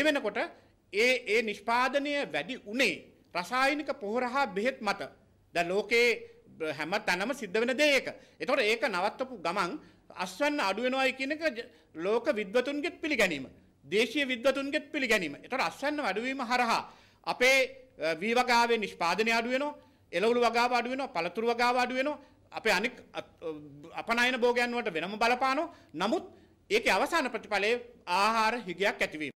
ඒ වෙනකොට ඒ ඒ නිෂ්පාදනය වැඩි උනේ රසායනික පොහොර හා බෙහෙත් මත. දැන් ලෝකේ හැම තැනම සිද්ධ වෙන දේ ඒක. ඒතකොට ඒක නවත්තපු ගමන් අස්වැන්න අඩු වෙනවයි කියන එක ලෝක විද්වතුන්ගෙත් පිළිගැනීම. දේශීය විද්වතුන්ගෙත් පිළිගැනීම. ඒතකොට අස්වැන්න වැඩිවීම හරහා අපේ වීවගාවේ නිෂ්පාදනය අඩු වෙනවා, එළවලු වගාව අඩු වෙනවා, පළතුරු වගාව අඩු වෙනවා. අපේ අනික් අපනයන භෝගයන් වලට වෙනම බලපානවා. නමුත් ඒකේ අවසාන ප්‍රතිඵලයේ ආහාර හිගයක් ඇතිවීම